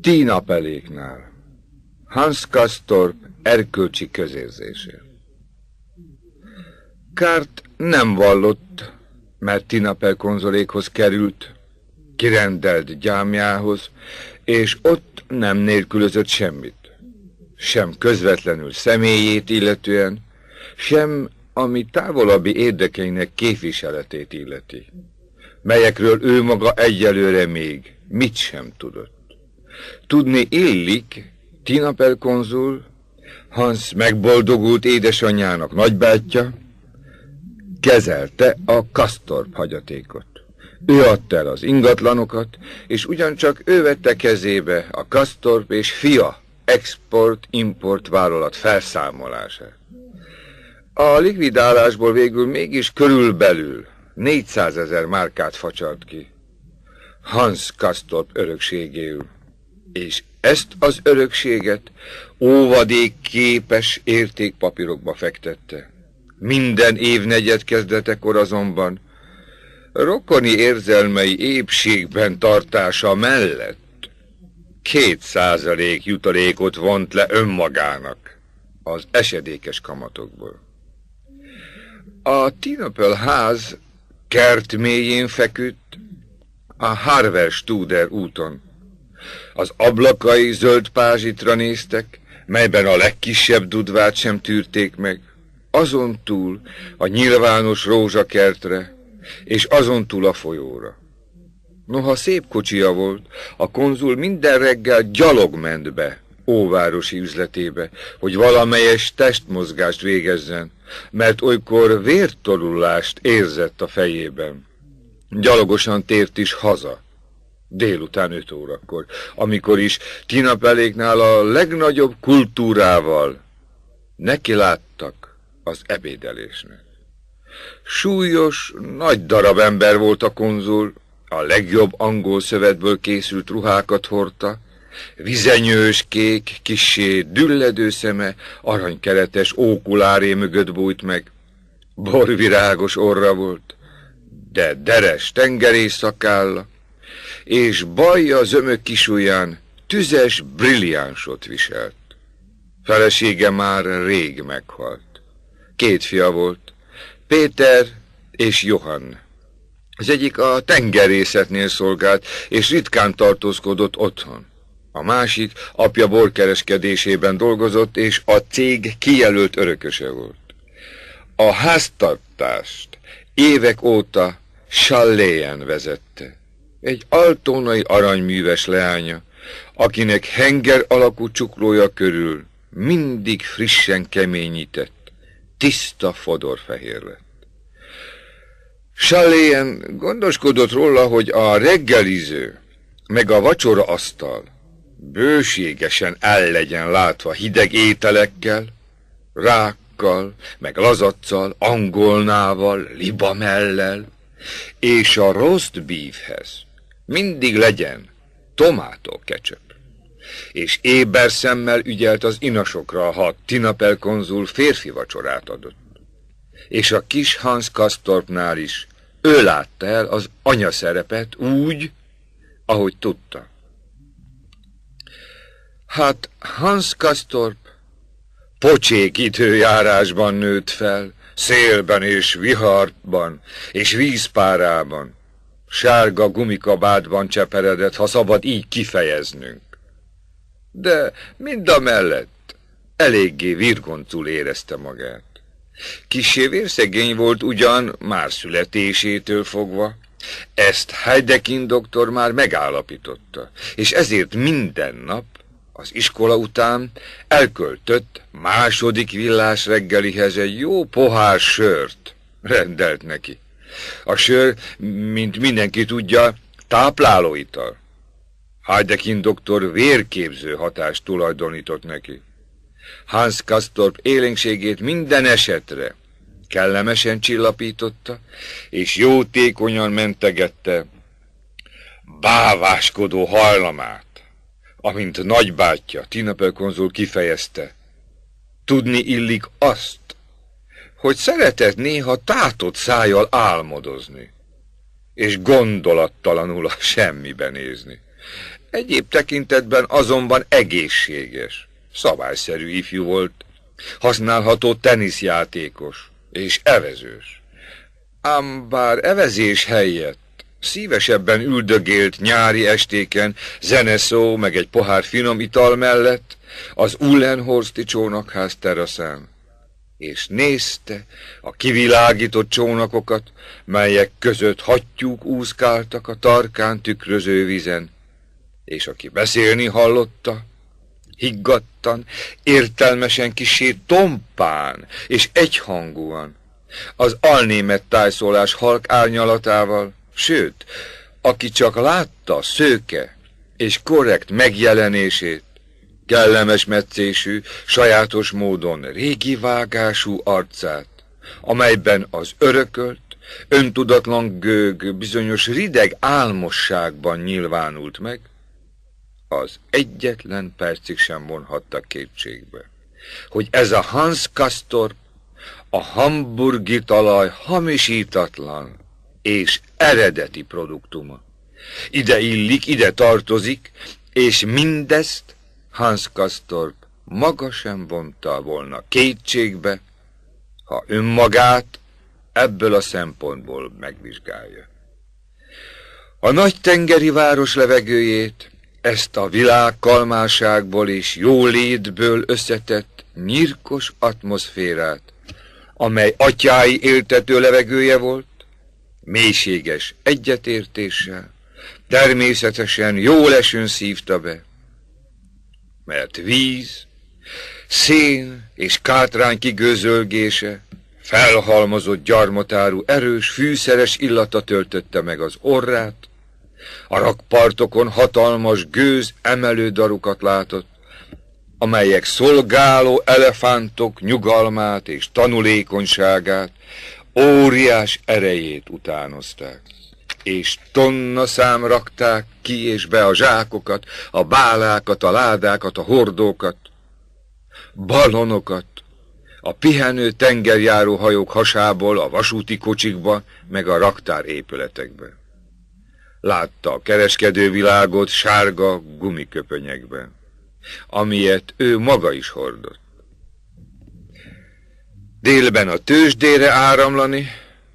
Tína Peléknál, Hans Kastorp erkölcsi közérzése. Kárt nem vallott, mert Tína Pel konzolékhoz került, kirendelt gyámjához, és ott nem nélkülözött semmit. Sem közvetlenül személyét illetően, sem ami távolabbi érdekeinek képviseletét illeti, melyekről ő maga egyelőre még mit sem tudott. Tudni illik, Tina Pelkonzul, Hans megboldogult édesanyjának nagybátyja, kezelte a Kastorp hagyatékot. Ő adta el az ingatlanokat, és ugyancsak ő vette kezébe a Kastorp és fia export-import vállalat felszámolását. A likvidálásból végül mégis körülbelül 400 ezer márkát facsart ki. Hans Kastorp örökségéül és ezt az örökséget óvadék képes értékpapírokba fektette. Minden negyed kezdetekor azonban rokoni érzelmei épségben tartása mellett két százalék jutalékot vont le önmagának az esedékes kamatokból. A Tinapel ház kert mélyén feküdt a Harvard Studer úton, az ablakai zöld pázsitra néztek, melyben a legkisebb dudvát sem tűrték meg, azon túl a nyilvános rózsakertre, és azon túl a folyóra. Noha szép kocsia volt, a konzul minden reggel gyalog ment be, óvárosi üzletébe, hogy valamelyes testmozgást végezzen, mert olykor vértorulást érzett a fejében. Gyalogosan tért is haza délután 5 órakor, amikor is Tina Peléknál a legnagyobb kultúrával neki láttak az ebédelésnek. Súlyos, nagy darab ember volt a konzul, a legjobb angol szövetből készült ruhákat hordta, vizenyős kék, kisé dülledő szeme, aranykeretes ókuláré mögött bújt meg, borvirágos orra volt, de deres tengerész szakálla, és bajja az ömök kisúján tüzes brilliánsot viselt. Felesége már rég meghalt. Két fia volt, Péter és Johann. Az egyik a tengerészetnél szolgált, és ritkán tartózkodott otthon. A másik apja borkereskedésében dolgozott, és a cég kijelölt örököse volt. A háztartást évek óta Salléjen vezette egy altónai aranyműves leánya, akinek henger alakú csuklója körül mindig frissen keményített, tiszta fodorfehér lett. Saléen gondoskodott róla, hogy a reggeliző, meg a vacsora asztal bőségesen el legyen látva hideg ételekkel, rákkal, meg lazacsal, angolnával, libamellel, és a roast beefhez mindig legyen tomátó kecsöp. És éber szemmel ügyelt az inasokra, ha Tinapel konzul férfi vacsorát adott. És a kis Hans Kastorpnál is ő látta el az anyaszerepet úgy, ahogy tudta. Hát Hans Kastorp pocsék járásban nőtt fel, szélben és viharban és vízpárában, sárga gumikabádban cseperedett, ha szabad így kifejeznünk. De mind a mellett eléggé virgoncul érezte magát. Kisé vérszegény volt ugyan, már születésétől fogva. Ezt Heidekin doktor már megállapította, és ezért minden nap az iskola után elköltött második villás reggelihez egy jó pohár sört rendelt neki. A sör, mint mindenki tudja, ital. Heidekin doktor vérképző hatást tulajdonított neki. Hans Kastorp élénkségét minden esetre kellemesen csillapította, és jótékonyan mentegette báváskodó hajlamát, amint nagybátyja, Tinapel konzul kifejezte. Tudni illik azt, hogy szeretett néha tátott szájjal álmodozni, és gondolattalanul a semmibe nézni. Egyéb tekintetben azonban egészséges, szabályszerű ifjú volt, használható teniszjátékos és evezős. Ám bár evezés helyett szívesebben üldögélt nyári estéken zeneszó meg egy pohár finom ital mellett az Ullenhorsti csónakház teraszán, és nézte a kivilágított csónakokat, melyek között hattyúk úszkáltak a tarkán tükröző vizen, és aki beszélni hallotta, higgadtan, értelmesen kisé tompán és egyhangúan, az alnémet tájszólás halk árnyalatával, sőt, aki csak látta szőke és korrekt megjelenését, kellemes metszésű, sajátos módon régi vágású arcát, amelyben az örökölt, öntudatlan gőg bizonyos rideg álmosságban nyilvánult meg, az egyetlen percig sem vonhatta kétségbe, hogy ez a Hans Kastor a hamburgi talaj hamisítatlan és eredeti produktuma. Ide illik, ide tartozik, és mindezt Hans Kastorp maga sem vonta volna kétségbe, ha önmagát ebből a szempontból megvizsgálja. A nagy tengeri város levegőjét, ezt a világ kalmáságból és jólétből összetett nyírkos atmoszférát, amely atyái éltető levegője volt, mélységes egyetértéssel, természetesen jó lesőn szívta be, mert víz, szén és kátrány kigőzölgése, felhalmozott gyarmatárú erős, fűszeres illata töltötte meg az orrát, a rakpartokon hatalmas gőz emelő darukat látott, amelyek szolgáló elefántok nyugalmát és tanulékonyságát, óriás erejét utánozták és tonna szám rakták ki és be a zsákokat, a bálákat, a ládákat, a hordókat, balonokat, a pihenő tengerjáró hajók hasából, a vasúti kocsikba, meg a raktár épületekbe. Látta a kereskedővilágot sárga gumiköpönyekben, amilyet ő maga is hordott. Délben a tőzsdére áramlani,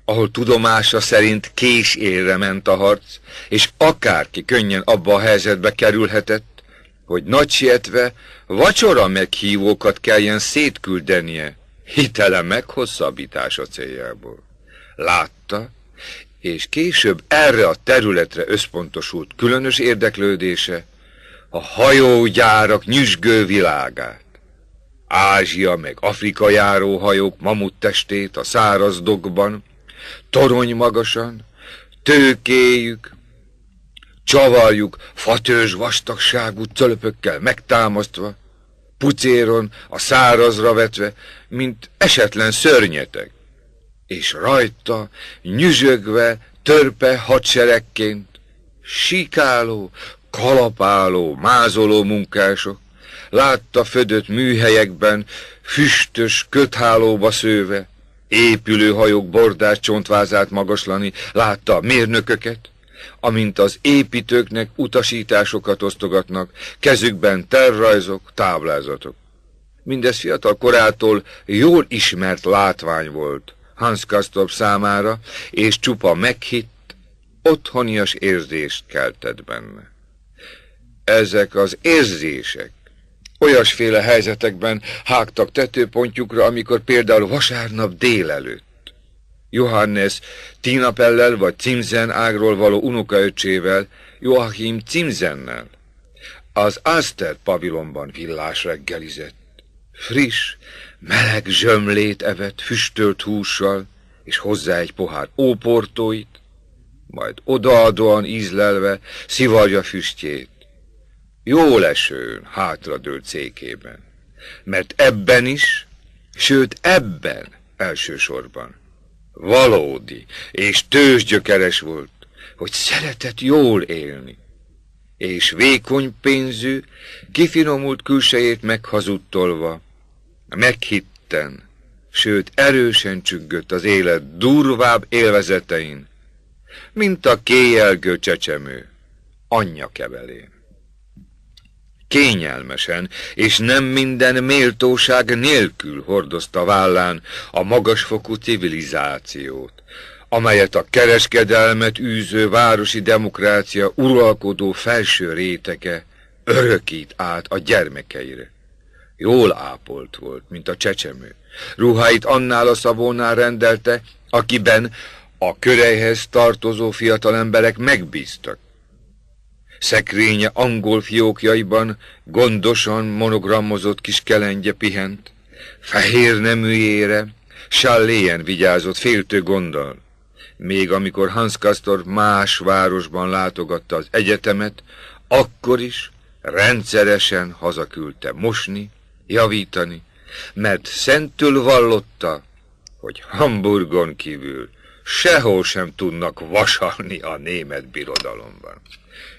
ahol tudomása szerint kés élre ment a harc, és akárki könnyen abba a helyzetbe kerülhetett, hogy nagy sietve vacsora meghívókat kelljen szétküldenie hitele meghosszabbítása céljából. Látta, és később erre a területre összpontosult különös érdeklődése a hajógyárak nyüzsgő világát. Ázsia meg Afrika járó hajók mamuttestét a száraz dokban, torony magasan, tőkéjük, csavarjuk fatős vastagságú cölöpökkel megtámasztva, pucéron a szárazra vetve, mint esetlen szörnyetek, és rajta nyüzsögve törpe hadseregként, sikáló, kalapáló, mázoló munkások, látta födött műhelyekben, füstös köthálóba szőve, Épülő hajók bordás csontvázát magaslani, látta a mérnököket, amint az építőknek utasításokat osztogatnak, kezükben tervrajzok, táblázatok. Mindez fiatal korától jól ismert látvány volt Hans Kastorp számára, és csupa meghitt, otthonias érzést keltett benne. Ezek az érzések olyasféle helyzetekben hágtak tetőpontjukra, amikor például vasárnap délelőtt Johannes Tinapellel vagy Cimzen ágról való unokaöcsével, Joachim Cimzennel. Az Aster pavilonban villás reggelizett. Friss, meleg zsömlét evett füstölt hússal, és hozzá egy pohár óportóit, majd odaadóan ízlelve szivarja füstjét jó lesőn hátradőlt székében, mert ebben is, sőt ebben elsősorban valódi és tőzsgyökeres volt, hogy szeretett jól élni, és vékony pénzű, kifinomult külsejét meghazudtolva, meghitten, sőt erősen csüggött az élet durvább élvezetein, mint a kéjelgő csecsemő anyja kevelén kényelmesen és nem minden méltóság nélkül hordozta vállán a magasfokú civilizációt, amelyet a kereskedelmet űző városi demokrácia uralkodó felső réteke örökít át a gyermekeire. Jól ápolt volt, mint a csecsemő. Ruháit annál a szabónál rendelte, akiben a körejhez tartozó fiatal emberek megbíztak. Szekrénye angol fiókjaiban gondosan monogramozott kis kelengye pihent. Fehér neműjére Salléjen vigyázott féltő gonddal. Még amikor Hans Kastor más városban látogatta az egyetemet, akkor is rendszeresen hazaküldte mosni, javítani, mert szentül vallotta, hogy Hamburgon kívül sehol sem tudnak vasalni a német birodalomban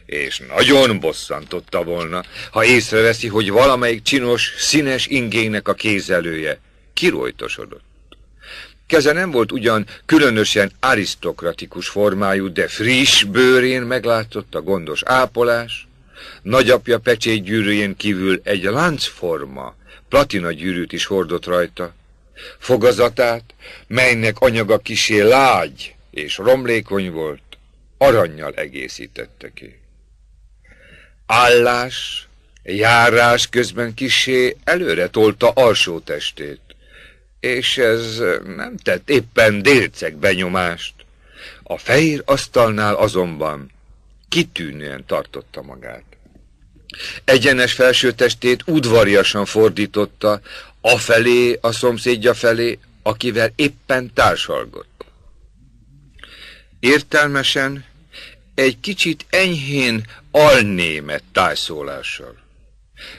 és nagyon bosszantotta volna, ha észreveszi, hogy valamelyik csinos, színes ingének a kézelője kirojtosodott. Keze nem volt ugyan különösen arisztokratikus formájú, de friss bőrén meglátott a gondos ápolás, nagyapja pecsétgyűrűjén kívül egy láncforma, platina gyűrűt is hordott rajta, fogazatát, melynek anyaga kisé lágy és romlékony volt, arannyal egészítette ki. Állás, járás közben kisé előre tolta alsó testét, és ez nem tett éppen délceg benyomást. A fehér asztalnál azonban kitűnően tartotta magát. Egyenes felsőtestét udvariasan fordította, afelé, a szomszédja felé, akivel éppen társalgott. Értelmesen egy kicsit enyhén alnémet tájszólással.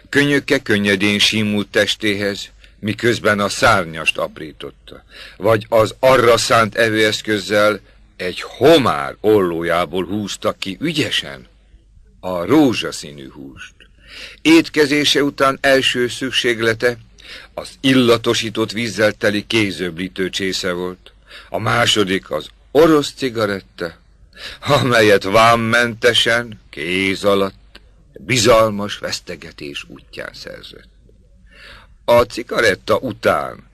Könyöke könnyedén simult testéhez, miközben a szárnyast aprította, vagy az arra szánt evőeszközzel egy homár ollójából húzta ki ügyesen a rózsaszínű húst. Étkezése után első szükséglete az illatosított vízzel teli kézöblítő csésze volt, a második az orosz cigaretta, amelyet vámmentesen, kéz alatt, bizalmas vesztegetés útján szerzett. A cigaretta után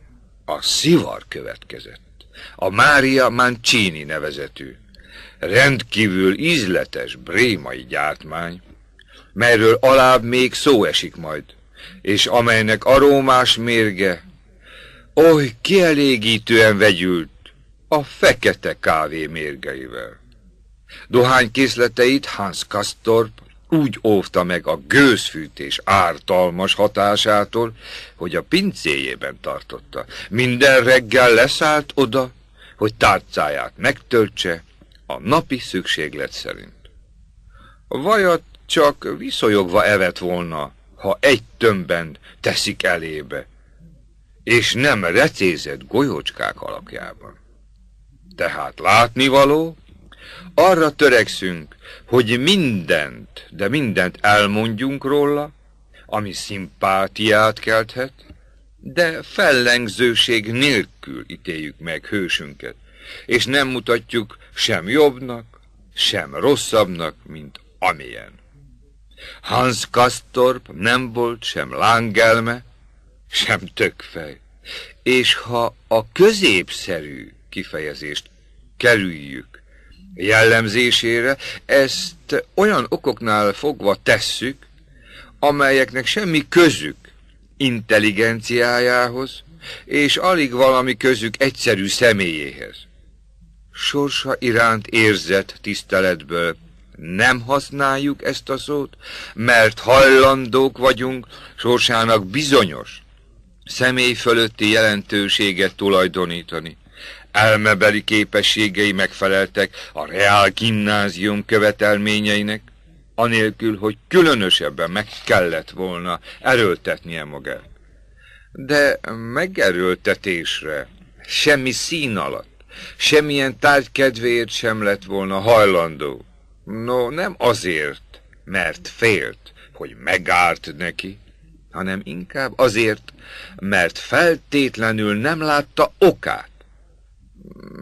a szivar következett, a Mária Mancini nevezetű, rendkívül ízletes brémai gyártmány, melyről alább még szó esik majd, és amelynek arómás mérge oly kielégítően vegyült a fekete kávé mérgeivel készleteit Hans Kastorp úgy óvta meg a gőzfűtés ártalmas hatásától, hogy a pincéjében tartotta. Minden reggel leszállt oda, hogy tárcáját megtöltse a napi szükséglet szerint. vajat csak viszonyogva evett volna, ha egy tömbben teszik elébe, és nem recézett golyócskák alakjában. Tehát látnivaló, arra törekszünk, hogy mindent, de mindent elmondjunk róla, ami szimpátiát kelthet, de fellengzőség nélkül ítéljük meg hősünket, és nem mutatjuk sem jobbnak, sem rosszabbnak, mint amilyen. Hans Kastorp nem volt sem lángelme, sem tökfej. És ha a középszerű kifejezést kerüljük, jellemzésére, ezt olyan okoknál fogva tesszük, amelyeknek semmi közük intelligenciájához, és alig valami közük egyszerű személyéhez. Sorsa iránt érzett tiszteletből nem használjuk ezt a szót, mert hajlandók vagyunk sorsának bizonyos személy fölötti jelentőséget tulajdonítani elmebeli képességei megfeleltek a reál gimnázium követelményeinek, anélkül, hogy különösebben meg kellett volna erőltetnie magát. De megerőltetésre, semmi szín alatt, semmilyen tárgy kedvéért sem lett volna hajlandó. No, nem azért, mert félt, hogy megárt neki, hanem inkább azért, mert feltétlenül nem látta okát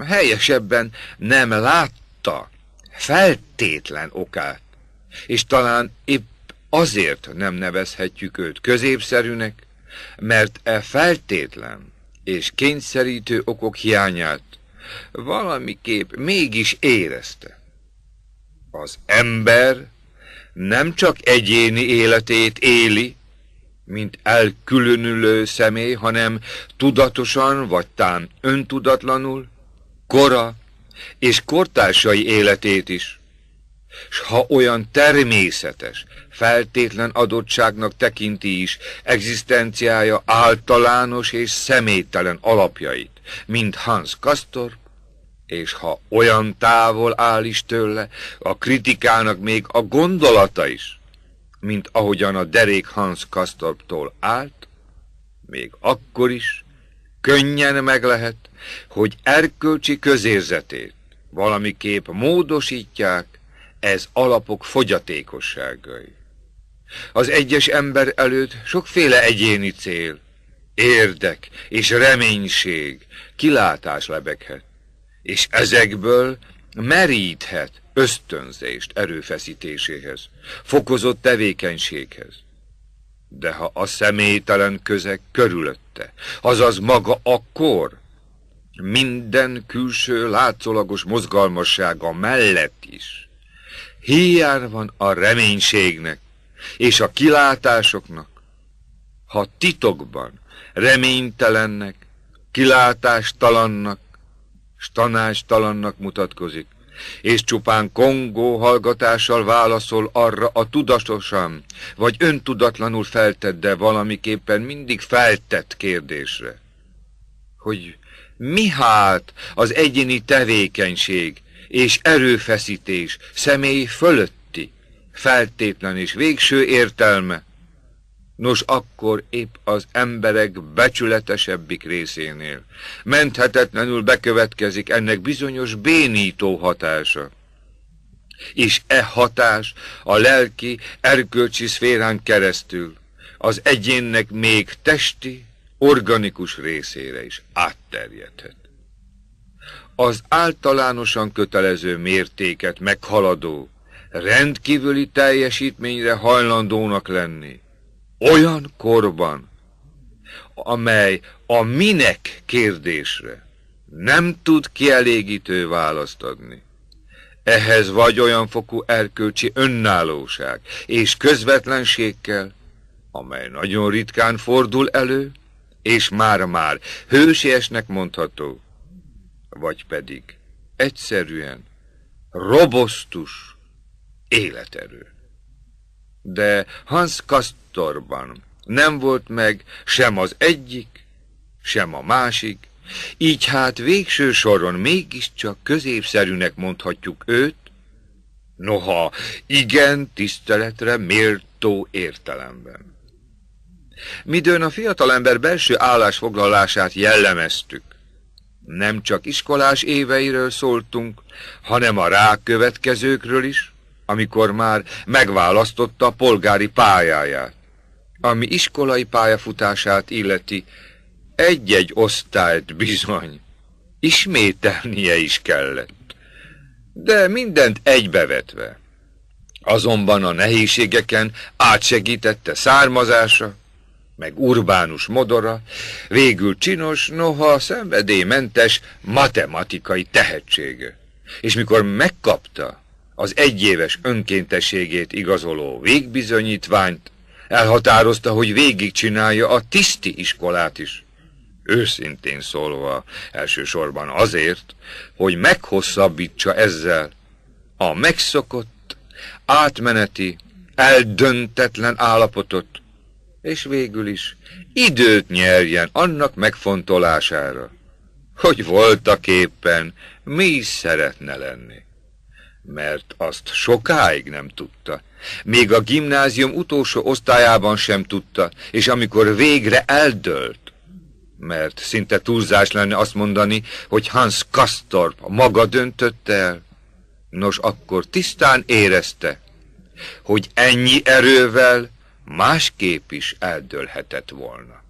helyesebben nem látta feltétlen okát, és talán épp azért nem nevezhetjük őt középszerűnek, mert e feltétlen és kényszerítő okok hiányát valamiképp mégis érezte. Az ember nem csak egyéni életét éli, mint elkülönülő személy, hanem tudatosan vagy tán öntudatlanul kora és kortársai életét is, s ha olyan természetes, feltétlen adottságnak tekinti is egzisztenciája általános és személytelen alapjait, mint Hans Kastor, és ha olyan távol áll is tőle, a kritikának még a gondolata is, mint ahogyan a derék Hans Kastorptól állt, még akkor is, könnyen meg lehet, hogy erkölcsi közérzetét valamiképp módosítják ez alapok fogyatékosságai. Az egyes ember előtt sokféle egyéni cél, érdek és reménység, kilátás lebeghet, és ezekből meríthet ösztönzést erőfeszítéséhez, fokozott tevékenységhez. De ha a személytelen közeg körülötte, azaz maga akkor, minden külső látszólagos mozgalmassága mellett is, hiány van a reménységnek és a kilátásoknak, ha titokban reménytelennek, kilátástalannak, stanástalannak mutatkozik, és csupán kongó hallgatással válaszol arra a tudatosan, vagy öntudatlanul feltett, de valamiképpen mindig feltett kérdésre. Hogy mi hát az egyéni tevékenység és erőfeszítés személy fölötti feltétlen és végső értelme, Nos, akkor épp az emberek becsületesebbik részénél menthetetlenül bekövetkezik ennek bizonyos bénító hatása. És e hatás a lelki, erkölcsi szférán keresztül az egyénnek még testi, organikus részére is átterjedhet. Az általánosan kötelező mértéket meghaladó, rendkívüli teljesítményre hajlandónak lenni, olyan korban, amely a minek kérdésre nem tud kielégítő választ adni. Ehhez vagy olyan fokú erkölcsi önállóság és közvetlenség kell, amely nagyon ritkán fordul elő, és már-már hősiesnek mondható, vagy pedig egyszerűen robosztus életerő de Hans Kastorban nem volt meg sem az egyik, sem a másik, így hát végső soron mégiscsak középszerűnek mondhatjuk őt, noha igen tiszteletre méltó értelemben. Midőn a fiatalember belső állásfoglalását jellemeztük, nem csak iskolás éveiről szóltunk, hanem a rákövetkezőkről is, amikor már megválasztotta a polgári pályáját. Ami iskolai pályafutását illeti, egy-egy osztályt bizony ismételnie is kellett, de mindent egybevetve. Azonban a nehézségeken átsegítette származása, meg urbánus modora, végül csinos, noha szenvedélymentes matematikai tehetsége. És mikor megkapta az egyéves önkéntességét igazoló végbizonyítványt, elhatározta, hogy végigcsinálja a tiszti iskolát is. Őszintén szólva elsősorban azért, hogy meghosszabbítsa ezzel a megszokott, átmeneti, eldöntetlen állapotot, és végül is időt nyerjen annak megfontolására, hogy voltaképpen mi is szeretne lenni mert azt sokáig nem tudta. Még a gimnázium utolsó osztályában sem tudta, és amikor végre eldölt, mert szinte túlzás lenne azt mondani, hogy Hans Kastorp maga döntött el, nos akkor tisztán érezte, hogy ennyi erővel másképp is eldőlhetett volna.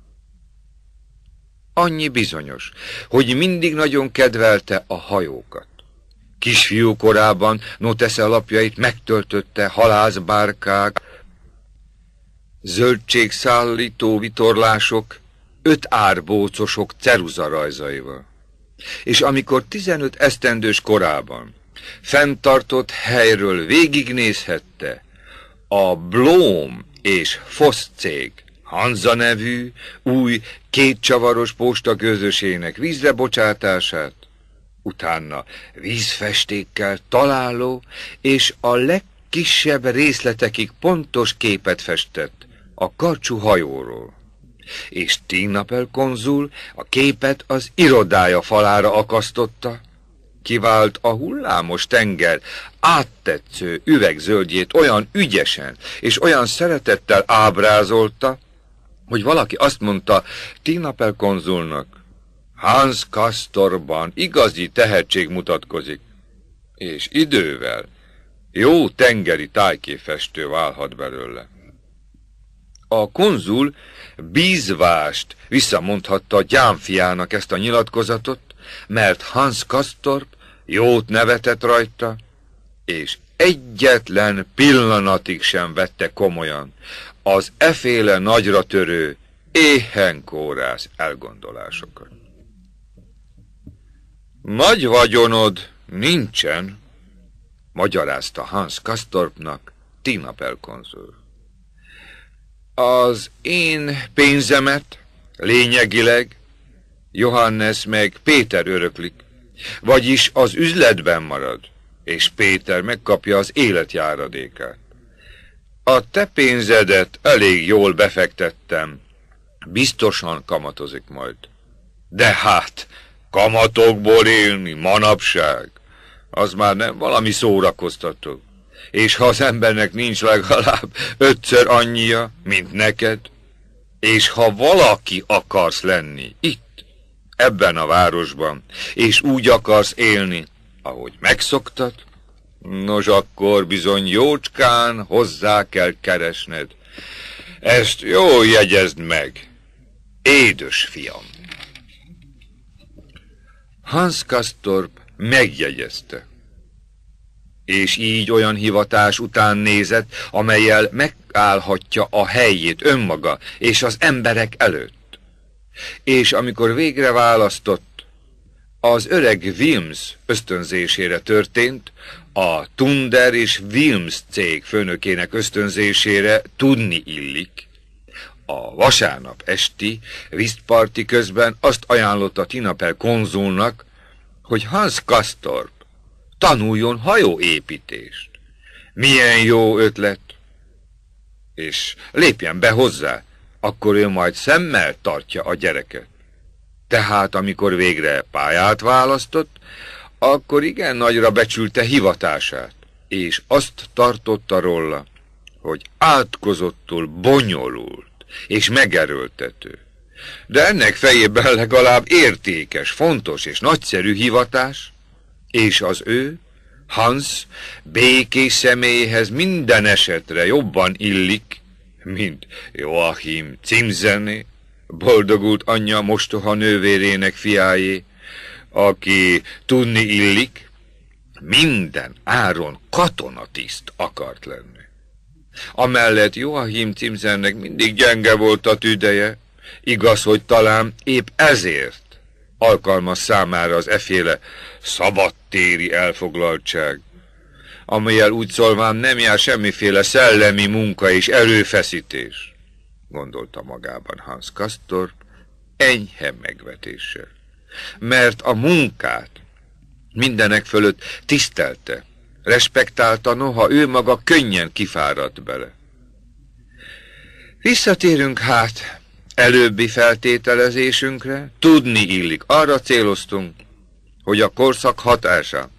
Annyi bizonyos, hogy mindig nagyon kedvelte a hajókat. Kisfiú korában Notesze alapjait megtöltötte halászbárkák, zöldségszállító vitorlások, öt árbócosok ceruza rajzaival. És amikor 15 esztendős korában fenntartott helyről végignézhette a Blóm és Fosz cég Hanza nevű új kétcsavaros posta közösének vízre bocsátását, utána vízfestékkel találó és a legkisebb részletekig pontos képet festett a karcsú hajóról. És Tínapel konzul a képet az irodája falára akasztotta, kivált a hullámos tenger áttetsző üvegzöldjét olyan ügyesen és olyan szeretettel ábrázolta, hogy valaki azt mondta Tínapel konzulnak, Hans Kastorban igazi tehetség mutatkozik, és idővel jó tengeri tájképfestő válhat belőle. A konzul bízvást visszamondhatta a gyámfiának ezt a nyilatkozatot, mert Hans Kastorp jót nevetett rajta, és egyetlen pillanatig sem vette komolyan az eféle nagyra törő, éhenkórász elgondolásokat. Nagy vagyonod nincsen, magyarázta Hans Kastorpnak Tina Pelkonzul. Az én pénzemet lényegileg Johannes meg Péter öröklik, vagyis az üzletben marad, és Péter megkapja az életjáradékát. A te pénzedet elég jól befektettem, biztosan kamatozik majd. De hát, kamatokból élni manapság, az már nem valami szórakoztató. És ha az embernek nincs legalább ötször annyia, mint neked, és ha valaki akarsz lenni itt, ebben a városban, és úgy akarsz élni, ahogy megszoktad, nos akkor bizony jócskán hozzá kell keresned. Ezt jól jegyezd meg, édes fiam! Hans Kastorp megjegyezte. És így olyan hivatás után nézett, amelyel megállhatja a helyét önmaga és az emberek előtt. És amikor végre választott, az öreg Wilms ösztönzésére történt, a Tunder és Wilms cég főnökének ösztönzésére tudni illik, a vasárnap esti visztparti közben azt ajánlotta Tinapel konzulnak, hogy Hans Kastorp tanuljon hajóépítést. Milyen jó ötlet! És lépjen be hozzá, akkor ő majd szemmel tartja a gyereket. Tehát, amikor végre pályát választott, akkor igen nagyra becsülte hivatását, és azt tartotta róla, hogy átkozottul bonyolult és megerőltető. De ennek fejében legalább értékes, fontos és nagyszerű hivatás, és az ő, Hans, békés személyhez minden esetre jobban illik, mint Joachim címzené, boldogult anyja mostoha nővérének fiájé, aki tudni illik, minden áron katonatiszt akart lenni. Amellett Joachim Timzennek mindig gyenge volt a tüdeje, igaz, hogy talán épp ezért alkalmas számára az eféle szabadtéri elfoglaltság, amelyel úgy szólván nem jár semmiféle szellemi munka és erőfeszítés, gondolta magában Hans Kastor enyhe megvetéssel, mert a munkát mindenek fölött tisztelte, respektálta, noha ő maga könnyen kifáradt bele. Visszatérünk hát előbbi feltételezésünkre, tudni illik, arra céloztunk, hogy a korszak hatása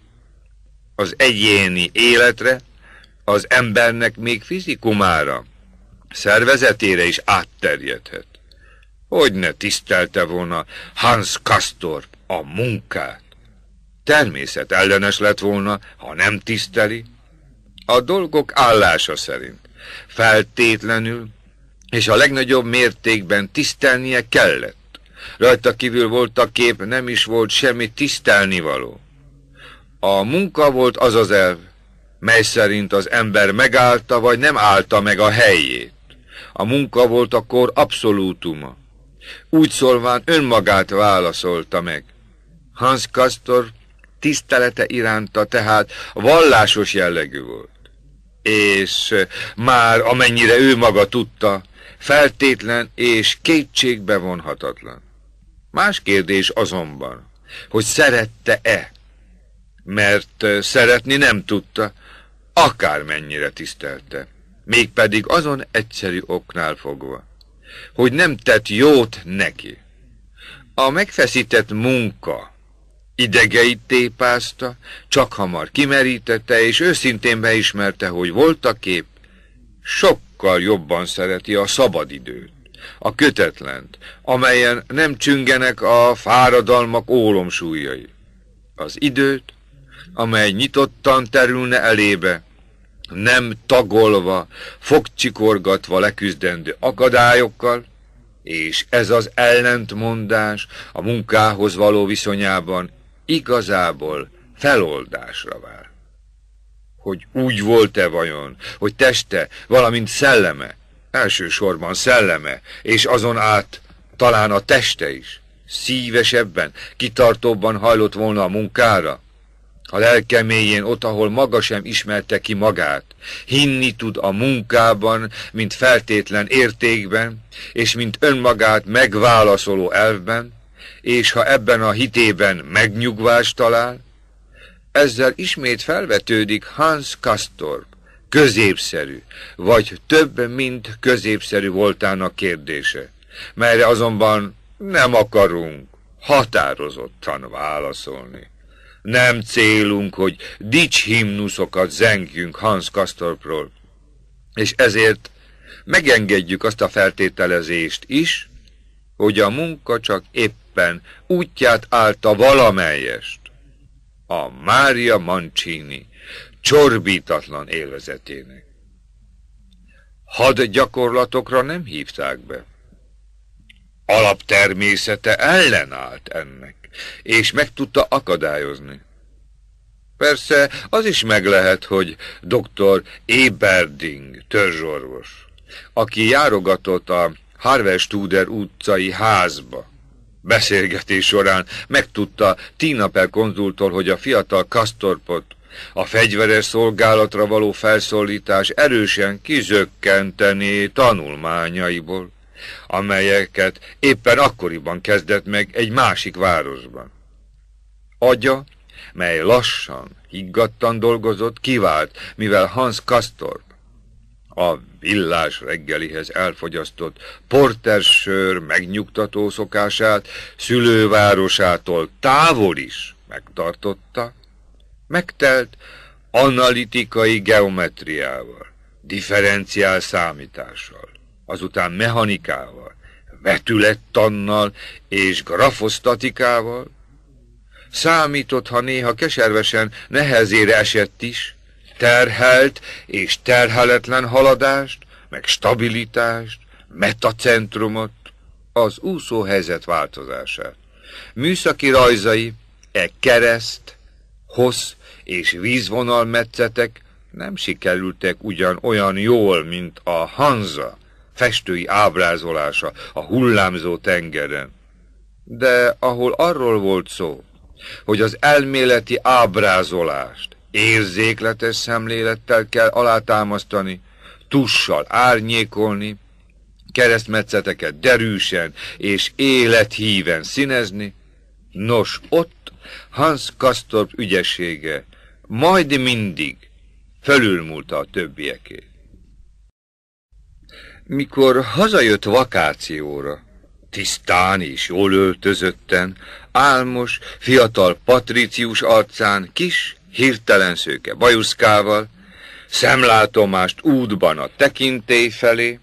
az egyéni életre, az embernek még fizikumára, szervezetére is átterjedhet. Hogy ne tisztelte volna Hans Kastor a munkát? Természet ellenes lett volna, ha nem tiszteli. A dolgok állása szerint feltétlenül és a legnagyobb mértékben tisztelnie kellett. Rajta kívül volt a kép, nem is volt semmi tisztelnivaló. A munka volt az az elv, mely szerint az ember megállta vagy nem állta meg a helyét. A munka volt a kor abszolútuma. Úgy szólván önmagát válaszolta meg. Hans Kastor tisztelete iránta tehát vallásos jellegű volt. És már amennyire ő maga tudta, feltétlen és kétségbe vonhatatlan. Más kérdés azonban, hogy szerette-e, mert szeretni nem tudta, akármennyire tisztelte, mégpedig azon egyszerű oknál fogva, hogy nem tett jót neki. A megfeszített munka, Idegeit tépázta, csak hamar kimerítette, és őszintén beismerte, hogy voltaképp sokkal jobban szereti a szabadidőt, a kötetlent, amelyen nem csüngenek a fáradalmak ólomsúlyai. Az időt, amely nyitottan terülne elébe, nem tagolva, fogcsikorgatva leküzdendő akadályokkal, és ez az ellentmondás a munkához való viszonyában igazából feloldásra vár. Hogy úgy volt-e vajon, hogy teste, valamint szelleme, elsősorban szelleme, és azon át talán a teste is, szívesebben, kitartóbban hajlott volna a munkára, a lelke mélyén ott, ahol maga sem ismerte ki magát. Hinni tud a munkában, mint feltétlen értékben, és mint önmagát megválaszoló elvben, és ha ebben a hitében megnyugvást talál, ezzel ismét felvetődik Hans Kastorp, középszerű, vagy több, mint középszerű voltának kérdése, melyre azonban nem akarunk határozottan válaszolni. Nem célunk, hogy dicshimnuszokat zengjünk Hans Kastorpról, és ezért megengedjük azt a feltételezést is, hogy a munka csak épp éppen útját állta valamelyest a Mária Mancini csorbítatlan élvezetének. Had gyakorlatokra nem hívták be. Alaptermészete ellenállt ennek, és meg tudta akadályozni. Persze az is meg lehet, hogy dr. Eberding törzsorvos, aki járogatott a Harvest utcai házba, Beszélgetés során megtudta Tinapel konzultól, hogy a fiatal Kastorpot a fegyveres szolgálatra való felszólítás erősen kizökkenteni tanulmányaiból, amelyeket éppen akkoriban kezdett meg egy másik városban. Agya, mely lassan, higgadtan dolgozott, kivált, mivel Hans Kastorp a villás reggelihez elfogyasztott portersör megnyugtató szokását szülővárosától távol is megtartotta, megtelt analitikai geometriával, differenciál számítással, azután mechanikával, vetülettannal és grafosztatikával, számított, ha néha keservesen nehezére esett is, terhelt és terheletlen haladást, meg stabilitást, metacentrumot, az úszó helyzet változását. Műszaki rajzai, e kereszt, hossz és vízvonal metszetek nem sikerültek ugyan olyan jól, mint a Hanza festői ábrázolása a hullámzó tengeren. De ahol arról volt szó, hogy az elméleti ábrázolást érzékletes szemlélettel kell alátámasztani, tussal árnyékolni, keresztmetszeteket derűsen és élethíven színezni. Nos, ott Hans Kastorp ügyessége majd mindig fölülmúlta a többiekét. Mikor hazajött vakációra, tisztán és jól öltözötten, álmos, fiatal patricius arcán kis, hirtelen szőke bajuszkával, szemlátomást útban a tekintély felé,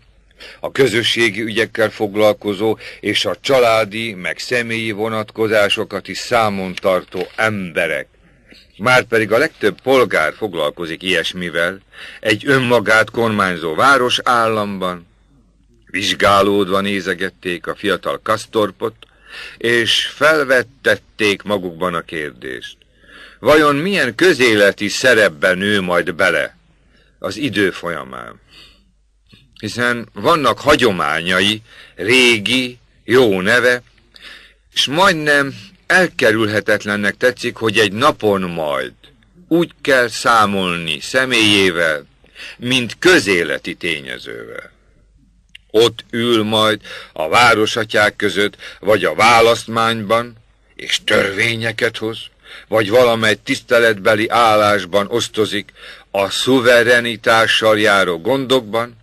a közösségi ügyekkel foglalkozó és a családi meg személyi vonatkozásokat is számon tartó emberek. Márpedig a legtöbb polgár foglalkozik ilyesmivel, egy önmagát kormányzó város államban. Vizsgálódva nézegették a fiatal kasztorpot, és felvettették magukban a kérdést vajon milyen közéleti szerepben nő majd bele az idő folyamán. Hiszen vannak hagyományai, régi, jó neve, és majdnem elkerülhetetlennek tetszik, hogy egy napon majd úgy kell számolni személyével, mint közéleti tényezővel. Ott ül majd a városatyák között, vagy a választmányban, és törvényeket hoz, vagy valamely tiszteletbeli állásban osztozik a szuverenitással járó gondokban,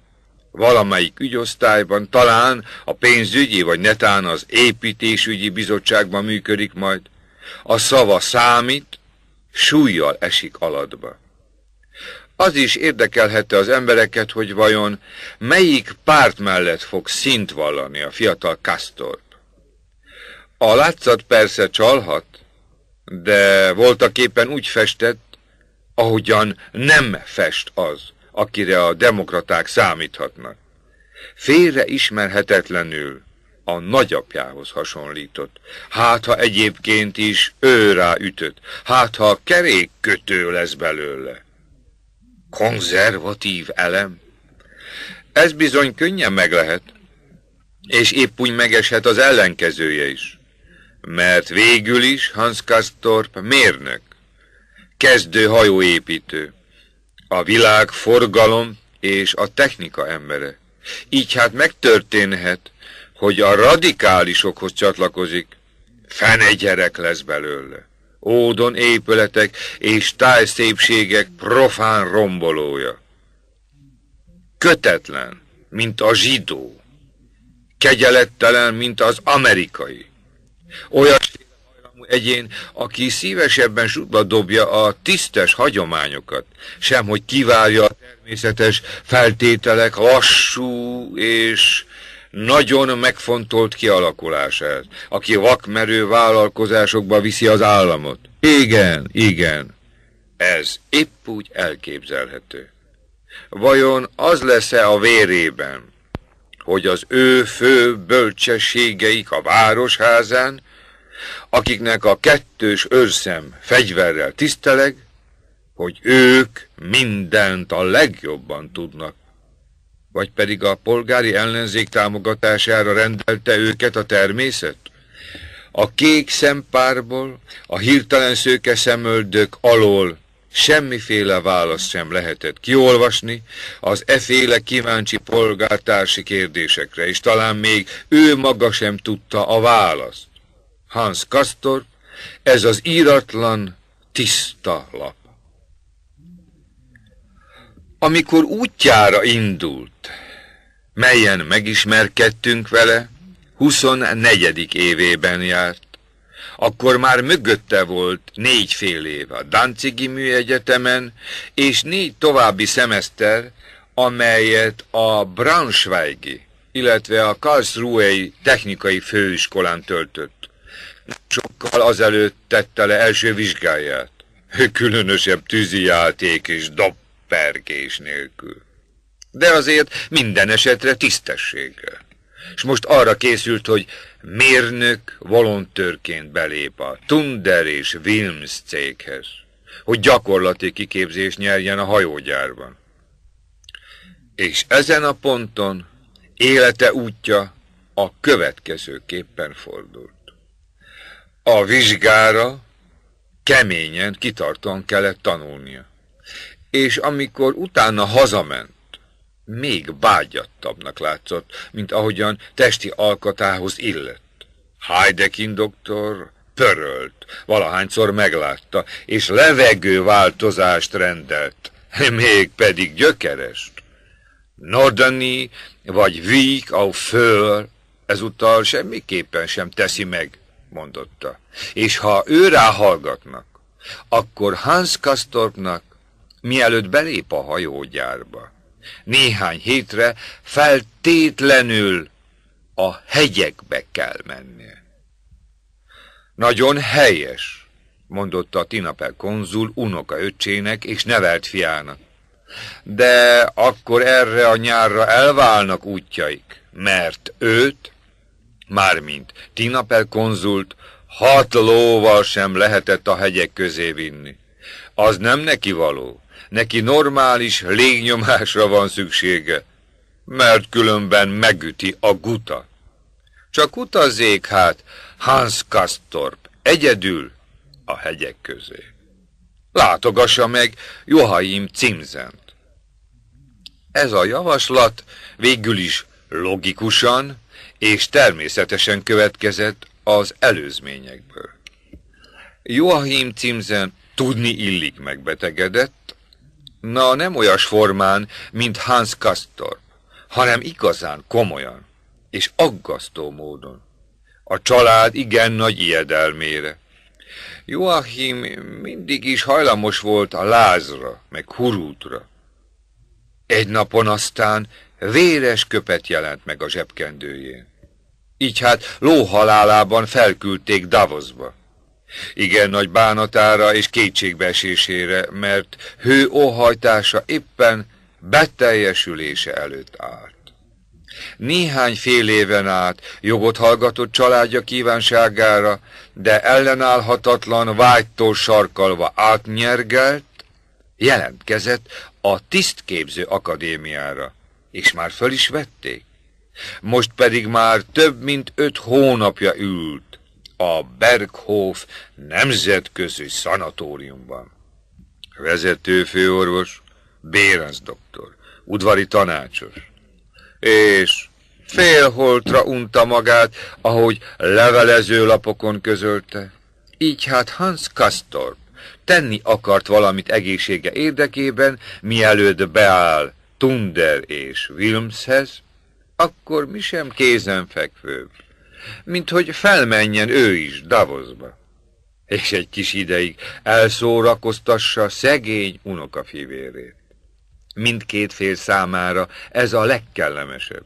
valamelyik ügyosztályban, talán a pénzügyi, vagy netán az építésügyi bizottságban működik majd, a szava számít, súlyjal esik alatba. Az is érdekelhette az embereket, hogy vajon melyik párt mellett fog szint vallani a fiatal Kastorp. A látszat persze csalhat, de voltaképpen úgy festett, ahogyan nem fest az, akire a demokraták számíthatnak. Félre ismerhetetlenül a nagyapjához hasonlított. Hát, ha egyébként is ő rá ütött, hát, ha kerék kötő lesz belőle. Konzervatív elem? Ez bizony könnyen meg lehet, és épp úgy megeshet az ellenkezője is mert végül is Hans Kastorp mérnök, kezdő hajóépítő, a világ forgalom és a technika embere. Így hát megtörténhet, hogy a radikálisokhoz csatlakozik, fenegyerek lesz belőle. Ódon épületek és tájszépségek profán rombolója. Kötetlen, mint a zsidó. Kegyelettelen, mint az amerikai. Olyas hajlamú egyén, aki szívesebben sútba dobja a tisztes hagyományokat, sem hogy kivárja a természetes feltételek lassú és nagyon megfontolt kialakulását, aki vakmerő vállalkozásokba viszi az államot. Igen, igen, ez épp úgy elképzelhető. Vajon az lesz-e a vérében, hogy az ő fő bölcsességeik a városházán, akiknek a kettős őrszem fegyverrel tiszteleg, hogy ők mindent a legjobban tudnak. Vagy pedig a polgári ellenzék támogatására rendelte őket a természet? A kék szempárból, a hirtelen szőke szemöldök alól semmiféle választ sem lehetett kiolvasni az eféle kíváncsi polgártársi kérdésekre, és talán még ő maga sem tudta a választ. Hans Kastor, ez az íratlan, tiszta lap. Amikor útjára indult, melyen megismerkedtünk vele, 24. évében járt, akkor már mögötte volt négy fél év a Danzigi Műegyetemen, és négy további szemeszter, amelyet a Braunschweigi, illetve a Karlsruhei Technikai Főiskolán töltött. Sokkal azelőtt tette le első vizsgáját, különösebb játék és dobpergés nélkül. De azért minden esetre tisztességgel és most arra készült, hogy mérnök volontőrként belép a Tunder és Wilms céghez, hogy gyakorlati kiképzés nyerjen a hajógyárban. És ezen a ponton élete útja a következőképpen fordult. A vizsgára keményen, kitartóan kellett tanulnia. És amikor utána hazament, még bágyattabbnak látszott, mint ahogyan testi alkatához illett. Heidekin doktor pörölt, valahányszor meglátta, és levegő változást rendelt, még pedig gyökerest. Nordani vagy Vík a föl ezúttal semmiképpen sem teszi meg, mondotta. És ha ő hallgatnak, akkor Hans Kastorpnak mielőtt belép a hajógyárba, néhány hétre feltétlenül a hegyekbe kell mennie. Nagyon helyes, mondotta a Tinapel konzul unoka öcsének és nevelt fiának. De akkor erre a nyárra elválnak útjaik, mert őt, mármint Tinapel konzult, hat lóval sem lehetett a hegyek közé vinni. Az nem neki való. Neki normális légnyomásra van szüksége, mert különben megüti a guta. Csak utazzék hát Hans Kastorp egyedül a hegyek közé. Látogassa meg Johaim címzent. Ez a javaslat végül is logikusan és természetesen következett az előzményekből. Joachim Cimzen Tudni illik megbetegedett, na nem olyas formán, mint Hans Kastor, hanem igazán komolyan és aggasztó módon. A család igen nagy ijedelmére. Joachim mindig is hajlamos volt a lázra, meg hurútra. Egy napon aztán véres köpet jelent meg a zsebkendőjén. Így hát lóhalálában felküldték Davosba. Igen nagy bánatára és kétségbeesésére, mert hő óhajtása éppen beteljesülése előtt állt. Néhány fél éven át jogot hallgatott családja kívánságára, de ellenállhatatlan vágytól sarkalva átnyergelt, jelentkezett a tisztképző akadémiára, és már föl is vették. Most pedig már több mint öt hónapja ült, a Berghof nemzetközi szanatóriumban. Vezető főorvos, Bérenc doktor, udvari tanácsos, és félholtra unta magát, ahogy levelező lapokon közölte. Így hát Hans Kastorp tenni akart valamit egészsége érdekében, mielőtt beáll Tunder és Wilmshez, akkor mi sem kézenfekvőbb mint hogy felmenjen ő is Davosba, és egy kis ideig elszórakoztassa szegény unokafivérét. Mindkét fél számára ez a legkellemesebb.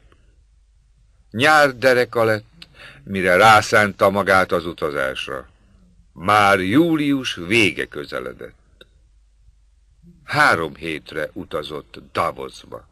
Nyár dereka lett, mire rászánta magát az utazásra. Már július vége közeledett. Három hétre utazott Davosba.